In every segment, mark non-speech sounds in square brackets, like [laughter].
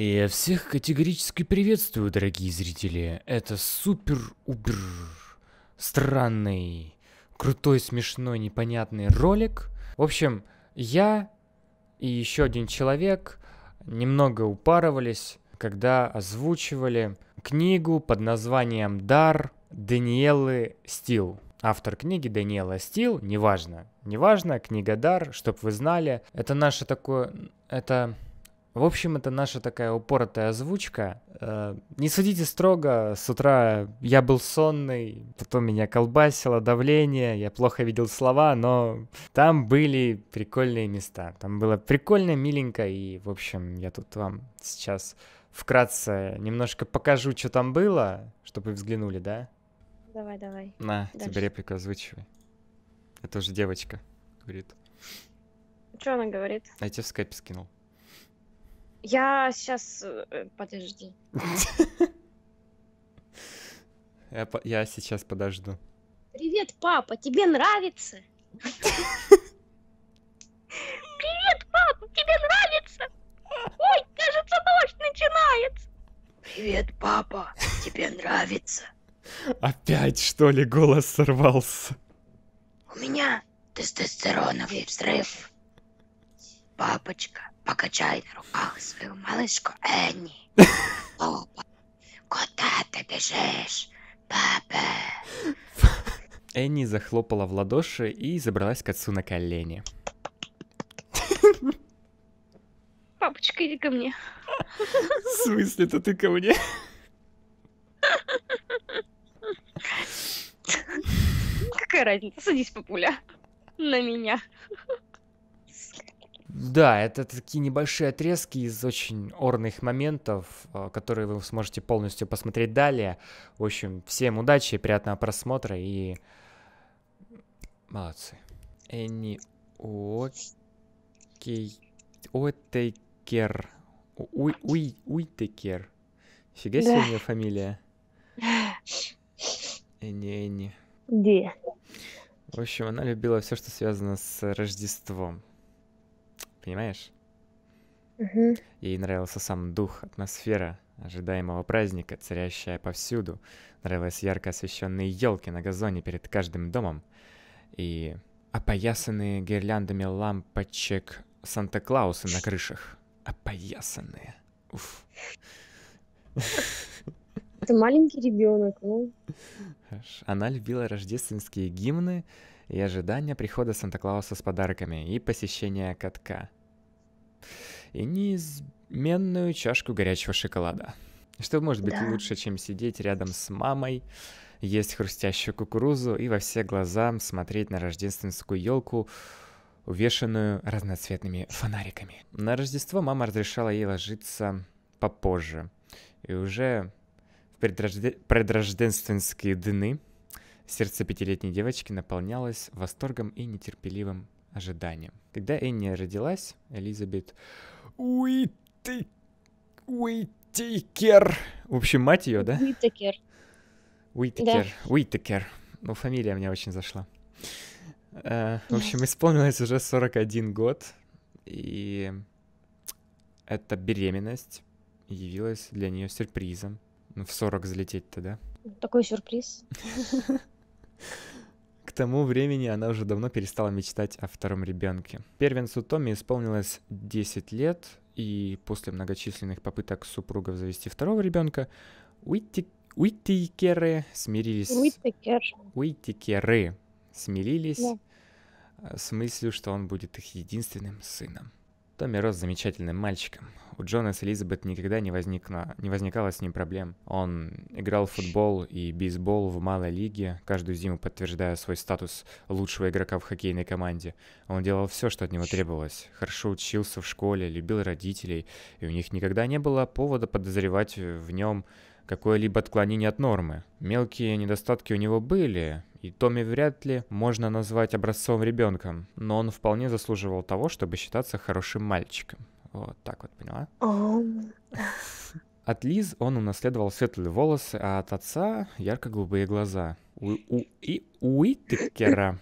Я всех категорически приветствую, дорогие зрители. Это супер-убер странный, крутой, смешной, непонятный ролик. В общем, я и еще один человек немного упарывались, когда озвучивали книгу под названием «Дар» Даниэлы Стил. Автор книги Даниэла Стил, неважно, неважно, книга «Дар», чтобы вы знали, это наше такое, это в общем, это наша такая упоротая озвучка. Э, не судите строго, с утра я был сонный, потом меня колбасило давление, я плохо видел слова, но там были прикольные места. Там было прикольно, миленько, и, в общем, я тут вам сейчас вкратце немножко покажу, что там было, чтобы вы взглянули, да? Давай, давай. На, Дальше. тебе реплику озвучивай. Это уже девочка говорит. Что она говорит? А я тебе в скайпе скинул. Я сейчас... Э, э, подожди. [laughs] Я, по... я сейчас подожду. Привет, папа, тебе нравится? Привет, папа, тебе нравится? Ой, кажется, дождь начинается. Привет, папа, тебе нравится? Опять, что ли, голос сорвался? У меня тестостероновый взрыв. Папочка, покачай на руках свою малышку Энни. [laughs] Опа. Куда ты бежишь, папа? Энни захлопала в ладоши и забралась к отцу на колени. Папочка, иди ко мне. В смысле-то ты ко мне? Какая разница, садись, папуля, на меня. Да, это такие небольшие отрезки из очень орных моментов, э, которые вы сможете полностью посмотреть далее. В общем, всем удачи, приятного просмотра и... Молодцы. Энни Окей... Отекер. Уй... Уй... Уйтекер. Фига себе у меня фамилия. Энни [laughs] Энни. Где? В общем, она любила все, что связано с Рождеством. Понимаешь? Угу. Ей нравился сам дух, атмосфера ожидаемого праздника, царящая повсюду. Нравились ярко освещенные елки на газоне перед каждым домом и опоясанные гирляндами лампочек Санта-Клауса на крышах. Опоясанные. Уф. Это маленький ребенок, ну. Она любила рождественские гимны, и ожидание прихода Санта-Клауса с подарками и посещения катка. И неизменную чашку горячего шоколада. Что может быть да. лучше, чем сидеть рядом с мамой, есть хрустящую кукурузу и во все глаза смотреть на рождественскую елку, увешанную разноцветными фонариками. На Рождество мама разрешала ей ложиться попозже. И уже в предрожде... предрождественские дни Сердце пятилетней девочки наполнялось восторгом и нетерпеливым ожиданием. Когда Энни родилась, Элизабет Уитти... Уиттикер. В общем, мать ее, да? Уиттикер. Уиттикер. Да. Уиттикер. Ну, фамилия мне очень зашла. Э, в общем, исполнилось уже 41 год, и эта беременность явилась для нее сюрпризом. Ну, в 40 залететь то да? Такой сюрприз. [laughs] К тому времени она уже давно перестала мечтать о втором ребенке. Первенцу Томми исполнилось 10 лет, и после многочисленных попыток супругов завести второго ребенка, Уитти... Уиттикеры смирились... Уиттикер. Уиттикеры смирились да. Э, с мыслью, что он будет их единственным сыном. Томми рос замечательным мальчиком. У Джона с Элизабет никогда не, возникло, не возникало с ним проблем. Он играл в футбол и бейсбол в малой лиге, каждую зиму подтверждая свой статус лучшего игрока в хоккейной команде. Он делал все, что от него требовалось. Хорошо учился в школе, любил родителей, и у них никогда не было повода подозревать в нем какое-либо отклонение от нормы. Мелкие недостатки у него были, и Томми вряд ли можно назвать образцовым ребенком, но он вполне заслуживал того, чтобы считаться хорошим мальчиком. Вот так вот, поняла? От Лиз он унаследовал светлые волосы, а от отца ярко-голубые глаза. У, у, и Уитекера.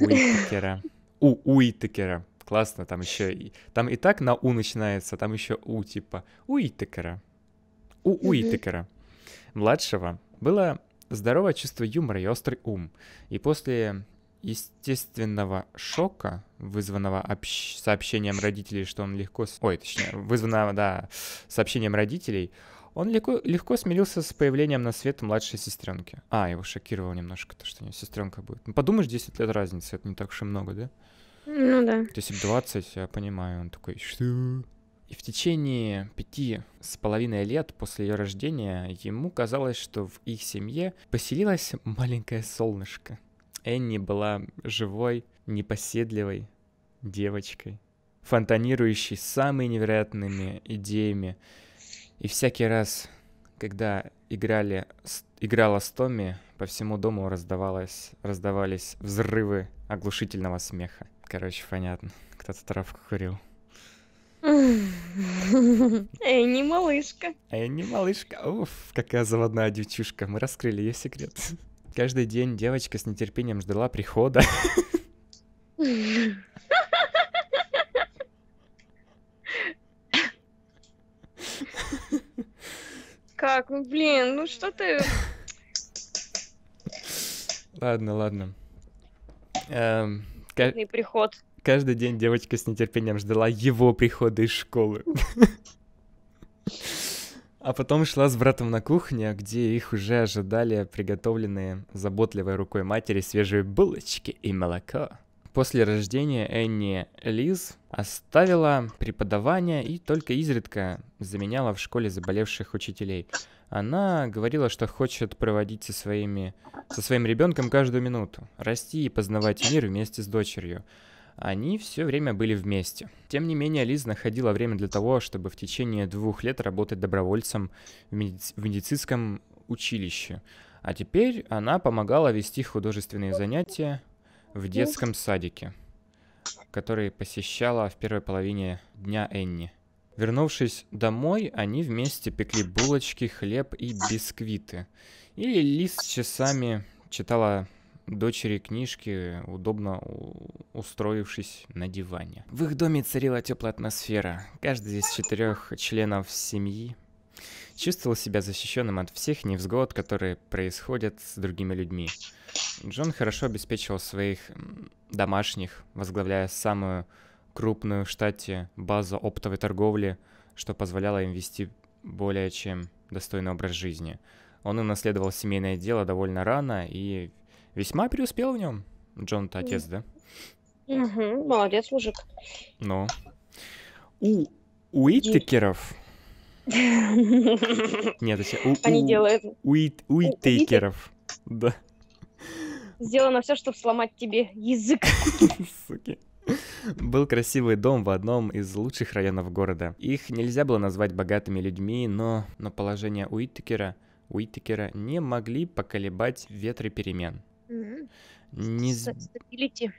Уитекера. У Уитекера. Классно, там еще и... Там и так на У начинается, там еще У типа. Уитекера. У Уитекера младшего было здоровое чувство юмора и острый ум. И после естественного шока, вызванного общ... сообщением родителей, что он легко... Ой, точнее, вызванного, да, сообщением родителей, он легко, легко смирился с появлением на свет младшей сестренки. А, его шокировало немножко то, что у него сестренка будет. Ну, подумаешь, 10 лет разницы, это не так уж и много, да? Ну да. То есть 20, я понимаю, он такой, что? И в течение пяти с половиной лет после ее рождения ему казалось, что в их семье поселилось маленькое солнышко. Энни была живой, непоседливой девочкой, фонтанирующей самыми невероятными идеями. И всякий раз, когда играли, играла с Томми, по всему дому раздавалось, раздавались взрывы оглушительного смеха. Короче, понятно, кто-то травку курил. [laughs] Эй, не малышка. Эй, а не малышка. Уф, какая заводная девчушка. Мы раскрыли ее секрет. Каждый день девочка с нетерпением ждала прихода. Как? Ну, блин, ну что ты... Ладно, ладно. Эм, приход. Каждый день девочка с нетерпением ждала его прихода из школы. [laughs] А потом шла с братом на кухню, где их уже ожидали приготовленные заботливой рукой матери свежие булочки и молоко. После рождения Энни Лиз оставила преподавание и только изредка заменяла в школе заболевших учителей. Она говорила, что хочет проводить со, своими, со своим ребенком каждую минуту, расти и познавать мир вместе с дочерью они все время были вместе. Тем не менее, Лиз находила время для того, чтобы в течение двух лет работать добровольцем в, медиц... в медицинском училище. А теперь она помогала вести художественные занятия в детском садике, который посещала в первой половине дня Энни. Вернувшись домой, они вместе пекли булочки, хлеб и бисквиты. И Лиз часами читала дочери книжки, удобно устроившись на диване. В их доме царила теплая атмосфера. Каждый из четырех членов семьи чувствовал себя защищенным от всех невзгод, которые происходят с другими людьми. Джон хорошо обеспечивал своих домашних, возглавляя самую крупную в штате базу оптовой торговли, что позволяло им вести более чем достойный образ жизни. Он унаследовал семейное дело довольно рано и Весьма преуспел в нем. Джон-то отец, да? Угу, молодец, мужик. Ну. У Уитекеров. [laughs] Нет, у, Они у, делают... Уит, уитейкеров. Да. Сделано все, чтобы сломать тебе язык. [laughs] Суки. Был красивый дом в одном из лучших районов города. Их нельзя было назвать богатыми людьми, но, но положение Уиттекера, Уиттекера не могли поколебать ветры перемен. Mm-hmm. Не... Stability.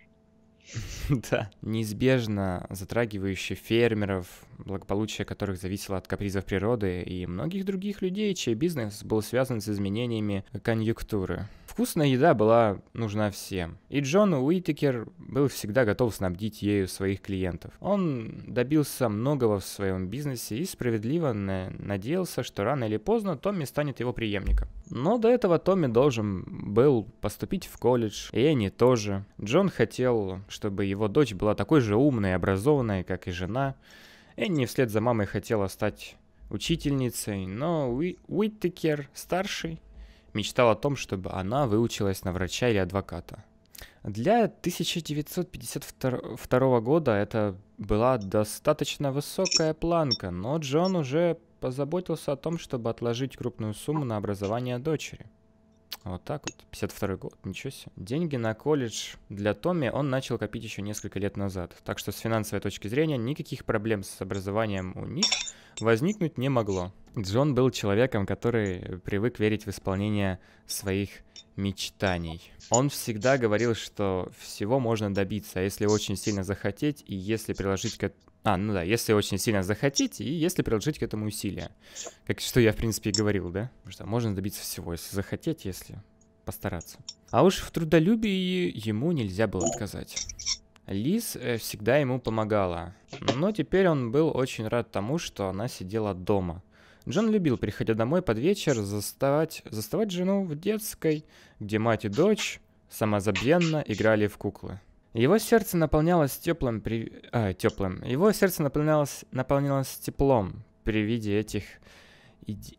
[laughs] да. неизбежно затрагивающие фермеров, благополучие которых зависело от капризов природы и многих других людей, чей бизнес был связан с изменениями конъюнктуры. Вкусная еда была нужна всем, и Джон Уитикер был всегда готов снабдить ею своих клиентов. Он добился многого в своем бизнесе и справедливо надеялся, что рано или поздно Томми станет его преемником. Но до этого Томми должен был поступить в колледж, и Энни тоже. Джон хотел, чтобы его дочь была такой же умной и образованной, как и жена. Энни вслед за мамой хотела стать учительницей, но Уиттекер, старший, мечтал о том, чтобы она выучилась на врача или адвоката. Для 1952 года это была достаточно высокая планка, но Джон уже позаботился о том, чтобы отложить крупную сумму на образование дочери – вот так вот. 52 год, ничего себе. Деньги на колледж для Томми он начал копить еще несколько лет назад. Так что с финансовой точки зрения никаких проблем с образованием у них возникнуть не могло. Джон был человеком, который привык верить в исполнение своих мечтаний. Он всегда говорил, что всего можно добиться, а если очень сильно захотеть и если приложить к, а, ну да, если очень сильно захотите и если приложить к этому усилия. Как что я, в принципе, и говорил, да? Потому что можно добиться всего, если захотеть, если постараться. А уж в трудолюбии ему нельзя было отказать. Лиз э, всегда ему помогала, но теперь он был очень рад тому, что она сидела дома. Джон любил, приходя домой под вечер, заставать, заставать жену в детской, где мать и дочь самозабвенно играли в куклы. Его сердце наполнялось теплым при... А, теплым. Его сердце наполнялось, наполнялось теплом при виде этих иди...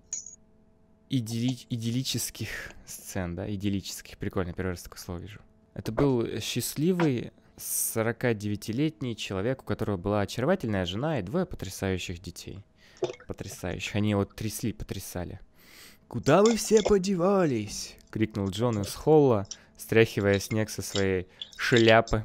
идилли... идиллических сцен, да, идиллических. Прикольно, первый раз такое слово вижу. Это был счастливый 49-летний человек, у которого была очаровательная жена и двое потрясающих детей. Потрясающих. Они его трясли, потрясали. «Куда вы все подевались?» — крикнул Джон из холла — стряхивая снег со своей шляпы.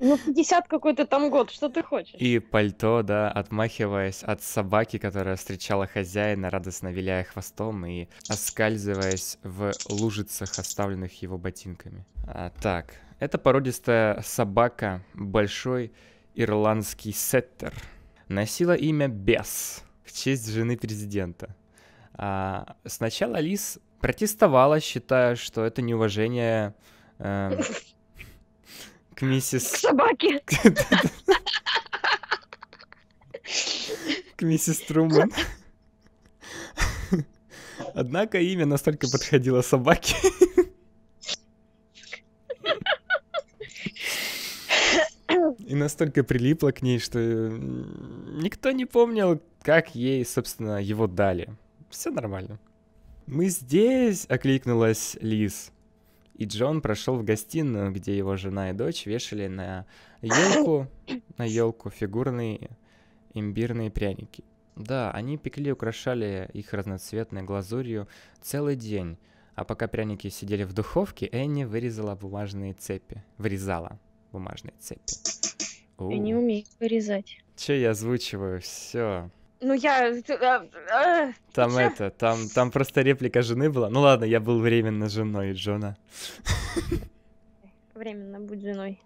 Ну, 50 какой-то там год, что ты хочешь? И пальто, да, отмахиваясь от собаки, которая встречала хозяина, радостно виляя хвостом и оскальзываясь в лужицах, оставленных его ботинками. А, так, это породистая собака, большой ирландский сеттер. Носила имя Бес в честь жены президента. А, сначала Лис протестовала, считая, что это неуважение э, [laughs] к миссис... К собаке. [laughs] [laughs] К миссис Труман. Однако имя настолько подходило собаке. И настолько прилипло к ней, что э, никто не помнил, как ей, собственно, его дали. Все нормально. «Мы здесь!» — окликнулась Лиз, И Джон прошел в гостиную, где его жена и дочь вешали на елку, [coughs] на елку фигурные имбирные пряники. Да, они пекли и украшали их разноцветной глазурью целый день. А пока пряники сидели в духовке, Энни вырезала бумажные цепи. Вырезала бумажные цепи. Я не умею вырезать. Че я озвучиваю? Все. Ну я... Э, там это, там, там просто реплика жены была. Ну ладно, я был временно женой Джона. Временно будь женой.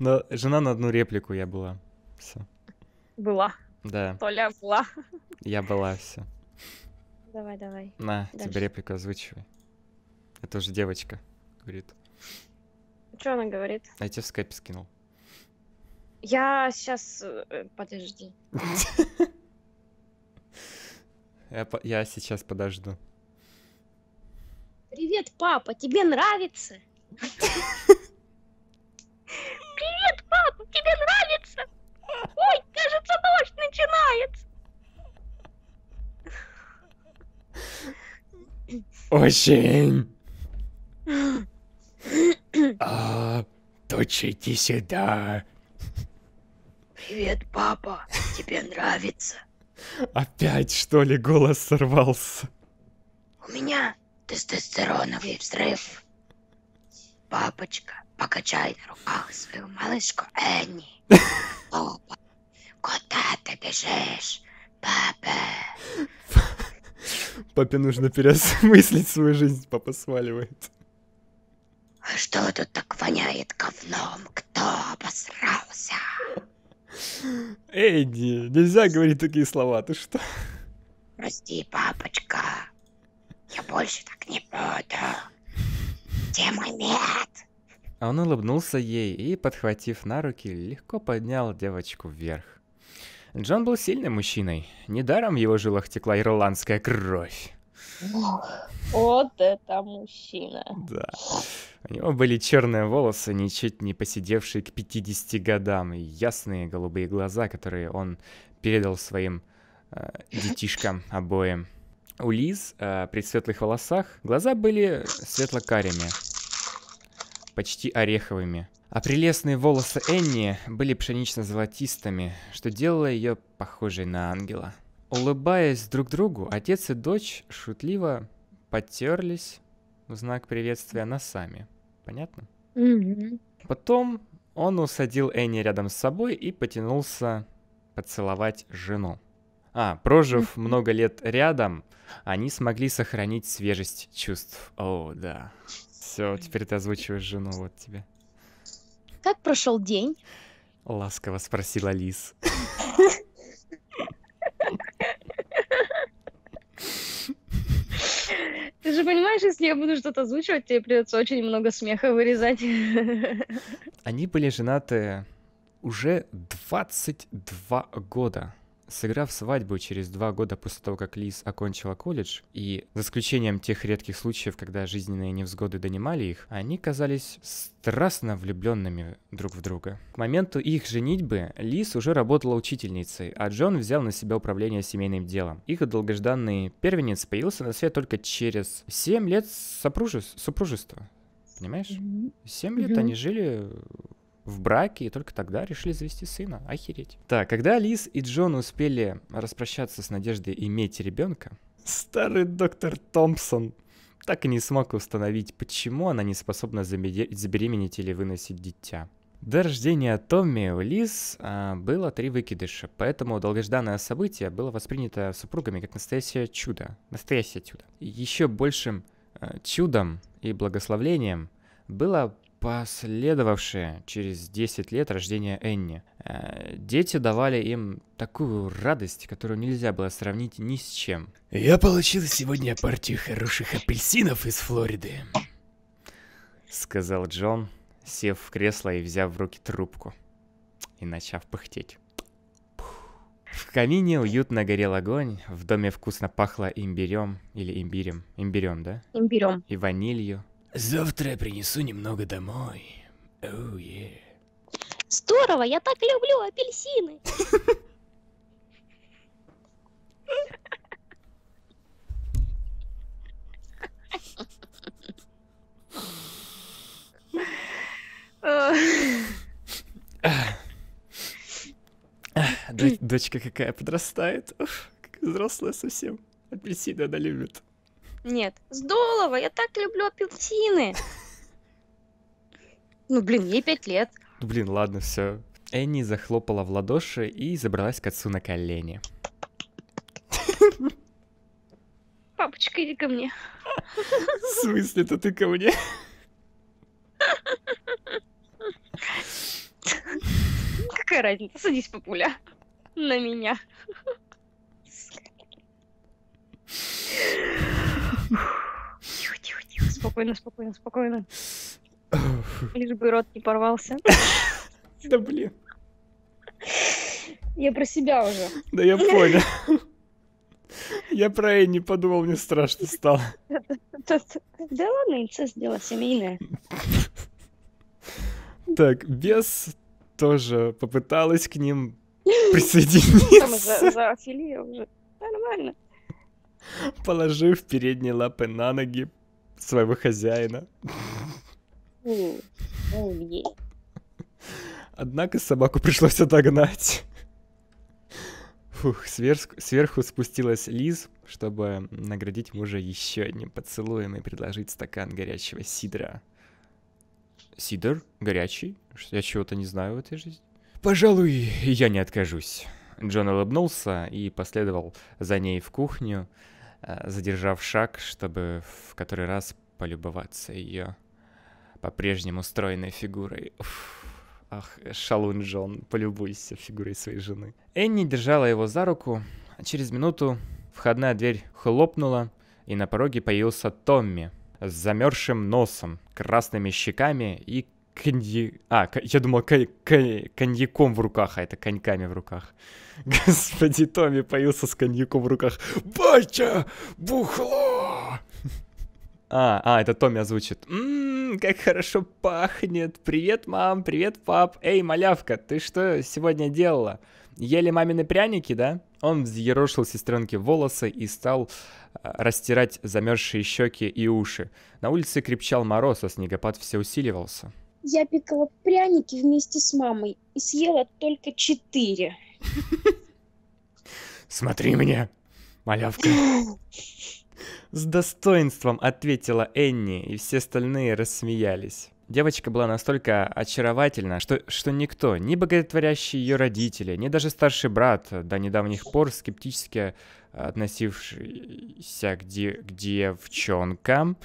Но жена на одну реплику я была. Все. Была. Да. Толя была. Я была, все. Давай, давай. На, Дальше. тебе реплику озвучивай. Это уже девочка говорит. Что она говорит? А я тебе в скайпе скинул. Я сейчас... Э, подожди. [laughs] Я, по... я сейчас подожду. Привет, папа, тебе нравится? Привет, папа, тебе нравится? Ой, кажется, дождь начинается. Очень. [clears throat] а, дочь, иди сюда. Привет, папа, тебе нравится? Опять, что ли, голос сорвался? У меня тестостероновый взрыв. Папочка, покачай на руках свою малышку Энни. Опа, куда ты бежишь, папа? Папе нужно переосмыслить свою жизнь, папа сваливает. А что тут так воняет говном? Кто обосрался? Эдди, нельзя говорить такие слова, ты что? Прости, папочка. Я больше так не буду. Где мой мед? А он улыбнулся ей и, подхватив на руки, легко поднял девочку вверх. Джон был сильным мужчиной. Недаром в его жилах текла ирландская кровь. Вот это мужчина. Да. У него были черные волосы, ничуть не поседевшие к 50 годам, и ясные голубые глаза, которые он передал своим э, детишкам [laughs] обоим. У Лиз э, при светлых волосах глаза были светло-карими, почти ореховыми. А прелестные волосы Энни были пшенично-золотистыми, что делало ее похожей на ангела. Улыбаясь друг другу, отец и дочь шутливо подтерлись в знак приветствия носами. Понятно? Mm-hmm. Потом он усадил Энни рядом с собой и потянулся поцеловать жену. А, прожив много лет рядом, они смогли сохранить свежесть чувств. О, да. Все, теперь ты озвучиваешь жену, вот тебе. Как прошел день? Ласково спросила Лис. [laughs] Ты же понимаешь, если я буду что-то озвучивать, тебе придется очень много смеха вырезать. Они были женаты уже 22 года. Сыграв свадьбу через два года после того, как Лиз окончила колледж, и за исключением тех редких случаев, когда жизненные невзгоды донимали их, они казались страстно влюбленными друг в друга. К моменту их женитьбы Лиз уже работала учительницей, а Джон взял на себя управление семейным делом. Их долгожданный первенец появился на свет только через 7 лет сопружес... супружества. Понимаешь? 7 лет они жили в браке и только тогда решили завести сына. Охереть. Так, когда Лиз и Джон успели распрощаться с надеждой иметь ребенка, старый доктор Томпсон так и не смог установить, почему она не способна забеременеть или выносить дитя. До рождения Томми у Лиз а, было три выкидыша, поэтому долгожданное событие было воспринято супругами как настоящее чудо. Настоящее чудо. Еще большим а, чудом и благословлением было последовавшие через 10 лет рождения Энни. Э, дети давали им такую радость, которую нельзя было сравнить ни с чем. Я получил сегодня партию хороших апельсинов из Флориды. Сказал Джон, сев в кресло и взяв в руки трубку. И начав пыхтеть. В камине уютно горел огонь, в доме вкусно пахло имбирем или имбирем. Имбирем, да? Имбирем. И ванилью. Завтра я принесу немного домой. Oh, yeah. Здорово, я так люблю апельсины. Дочка какая подрастает. Как взрослая совсем. Апельсины она любит. Нет. С Долова, я так люблю апельсины. [laughs] Ну, блин, ей пять лет. Блин, ладно, все. Энни захлопала в ладоши и забралась к отцу на колени. [laughs] Папочка, иди ко мне. [laughs] В смысле-то ты ко мне? Какая разница? Садись, папуля. На меня. Тихо, тихо, тихо. Спокойно, спокойно, спокойно. Лишь бы рот не порвался. Да блин. Я про себя уже. Да я понял. Я про не подумал, мне страшно стало. Да ладно, инцест дело семейное. Так, без тоже попыталась к ним [laughs] присоединиться. Там за, за уже. Нормально. [laughs] положив передние лапы на ноги своего хозяина. Однако собаку пришлось отогнать. Фух, сверху спустилась Лиз, чтобы наградить мужа еще одним поцелуем и предложить стакан горячего сидра. Сидр? Горячий? Я чего-то не знаю в этой жизни. Пожалуй, я не откажусь. Джон улыбнулся и последовал за ней в кухню, э, задержав шаг, чтобы в который раз полюбоваться ее по-прежнему стройной фигурой. Уф, ах, шалун Джон, полюбуйся фигурой своей жены. Энни держала его за руку, а через минуту входная дверь хлопнула, и на пороге появился Томми с замерзшим носом, красными щеками и коньи, А, я думал, конь... Конь... коньяком в руках, а это коньками в руках. [laughs] Господи, Томми появился с коньяком в руках. Батя, бухло! А, а, это Томми озвучит. Ммм, как хорошо пахнет. Привет, мам, привет, пап. Эй, малявка, ты что сегодня делала? Ели мамины пряники, да? Он взъерошил сестренке волосы и стал а, растирать замерзшие щеки и уши. На улице крепчал мороз, а снегопад все усиливался. Я пекла пряники вместе с мамой и съела только четыре. Смотри меня, малявка. С достоинством ответила Энни, и все остальные рассмеялись. Девочка была настолько очаровательна, что, что никто, ни боготворящие ее родители, ни даже старший брат, до недавних пор скептически относившийся к, де- к девчонкам,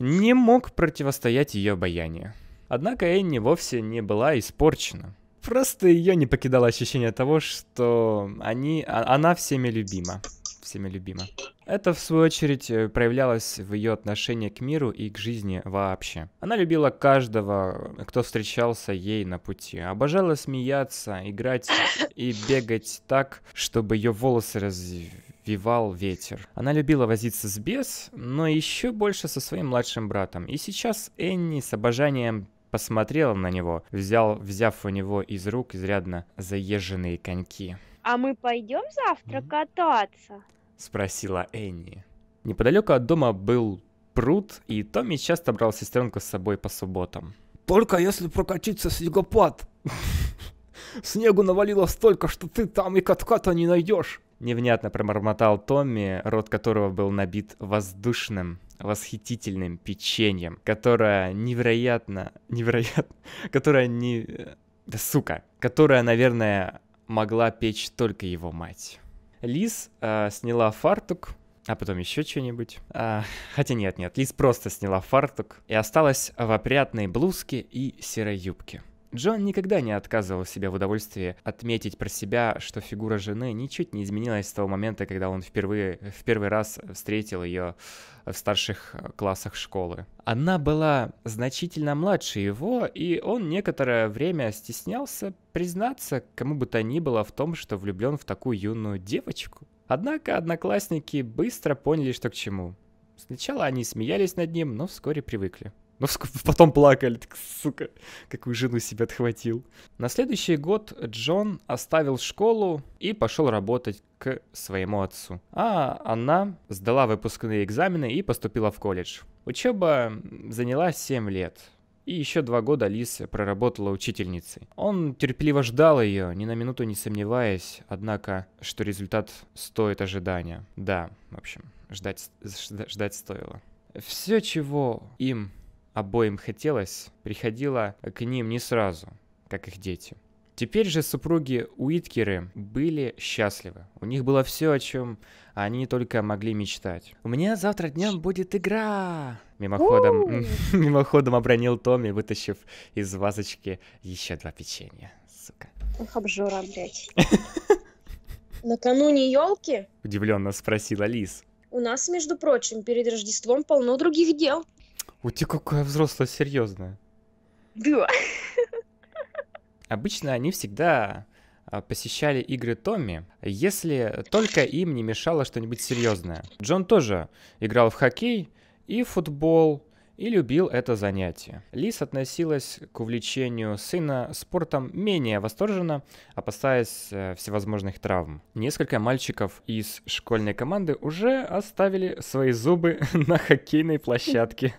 не мог противостоять ее обаянию. Однако Энни вовсе не была испорчена. Просто ее не покидало ощущение того, что они, а, она всеми любима. Всеми любима. Это, в свою очередь, э, проявлялось в ее отношении к миру и к жизни вообще. Она любила каждого, кто встречался ей на пути. Обожала смеяться, играть [laughs] и бегать так, чтобы ее волосы развивал ветер. Она любила возиться с бес, но еще больше со своим младшим братом. И сейчас Энни с обожанием посмотрел на него, взял, взяв у него из рук изрядно заезженные коньки. «А мы пойдем завтра mm-hmm. кататься?» — спросила Энни. Неподалеку от дома был пруд, и Томми часто брал сестренку с собой по субботам. «Только если прокатиться снегопад!» [laughs] Снегу навалило столько, что ты там и катка-то не найдешь. Невнятно промормотал Томми, рот которого был набит воздушным восхитительным печеньем, которое невероятно, невероятно, [laughs] которое не... Да сука, которая, наверное, могла печь только его мать. Лис э, сняла фартук, а потом еще что-нибудь. А, хотя нет, нет, Лис просто сняла фартук и осталась в опрятной блузке и серой юбке. Джон никогда не отказывал себе в удовольствии отметить про себя, что фигура жены ничуть не изменилась с того момента, когда он впервые, в первый раз встретил ее в старших э, классах школы. Она была значительно младше его, и он некоторое время стеснялся признаться кому бы то ни было в том, что влюблен в такую юную девочку. Однако одноклассники быстро поняли, что к чему. Сначала они смеялись над ним, но вскоре привыкли. Но ну, [laughs] потом плакали, так, сука, какую жену себе отхватил. На следующий год Джон оставил школу и пошел работать к своему отцу. А она сдала выпускные экзамены и поступила в колледж. Учеба заняла 7 лет. И еще два года Алиса проработала учительницей. Он терпеливо ждал ее, ни на минуту не сомневаясь, однако, что результат стоит ожидания. Да, в общем, ждать, ждать стоило. Все, чего им обоим хотелось, приходила к ним не сразу, как их дети. Теперь же супруги Уиткеры были счастливы. У них было все, о чем они только могли мечтать. «У меня завтра днем будет игра!» Мимоходом, [laughs] мимоходом обронил Томми, вытащив из вазочки еще два печенья. Сука. Ох, обжора, блядь. [laughs] Накануне елки? Удивленно спросила Лис. У нас, между прочим, перед Рождеством полно других дел. У тебя какая взрослая, серьезная. Да. Обычно они всегда а, посещали игры Томми, если только им не мешало что-нибудь серьезное. Джон тоже играл в хоккей и в футбол, и любил это занятие. Лис относилась к увлечению сына спортом менее восторженно, опасаясь э, всевозможных травм. Несколько мальчиков из школьной команды уже оставили свои зубы [laughs] на хоккейной площадке.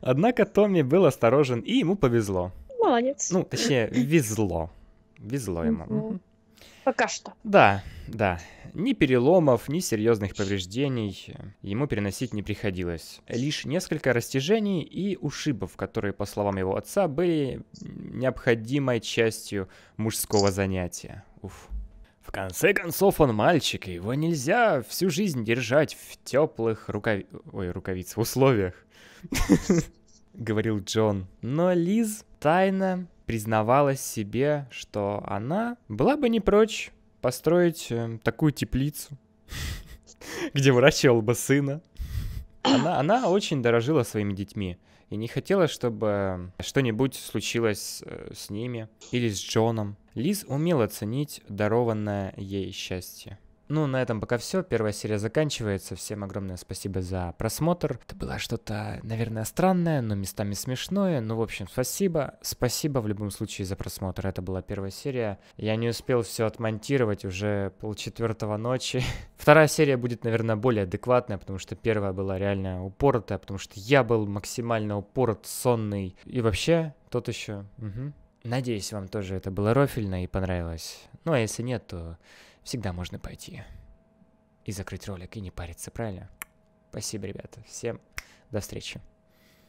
Однако Томми был осторожен, и ему повезло. Молодец. Ну, точнее, везло. Везло ему. Пока что. Да, да. Ни переломов, ни серьезных повреждений ему переносить не приходилось. Лишь несколько растяжений и ушибов, которые, по словам его отца, были необходимой частью мужского занятия. Уф. В конце концов, он мальчик, и его нельзя всю жизнь держать в теплых рукави... Ой, рукавиц, в условиях, [laughs] говорил Джон. Но Лиз тайна признавалась себе, что она была бы не прочь построить э, такую теплицу, [laughs] где выращивал бы сына. Она, она очень дорожила своими детьми и не хотела, чтобы что-нибудь случилось э, с ними или с Джоном. Лиз умела ценить дарованное ей счастье. Ну, на этом пока все. Первая серия заканчивается. Всем огромное спасибо за просмотр. Это было что-то, наверное, странное, но местами смешное. Ну, в общем, спасибо. Спасибо в любом случае за просмотр. Это была первая серия. Я не успел все отмонтировать уже полчетвертого ночи. [laughs] Вторая серия будет, наверное, более адекватная, потому что первая была реально упоротая, потому что я был максимально упорот, сонный. И вообще, тот еще. Угу. Надеюсь, вам тоже это было рофильно и понравилось. Ну, а если нет, то всегда можно пойти и закрыть ролик и не париться, правильно? Спасибо, ребята. Всем до встречи.